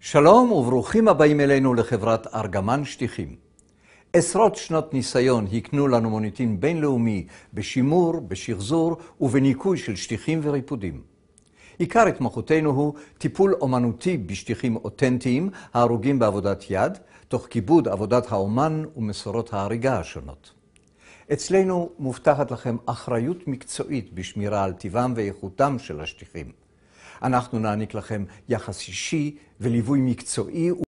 שלום וברוכים הבאים אלינו לחברת ארגמן שטיחים. עשרות שנות ניסיון הקנו לנו מוניטין בינלאומי בשימור, בשחזור ובניקוי של שטיחים וריפודים. עיקר התמחותנו הוא טיפול אומנותי בשטיחים אותנטיים ההרוגים בעבודת יד, תוך כיבוד עבודת האומן ומסורות ההריגה השונות. אצלנו מובטחת לכם אחריות מקצועית בשמירה על טיבם ואיכותם של השטיחים. אנחנו נעניק לכם יחס אישי וליווי מקצועי.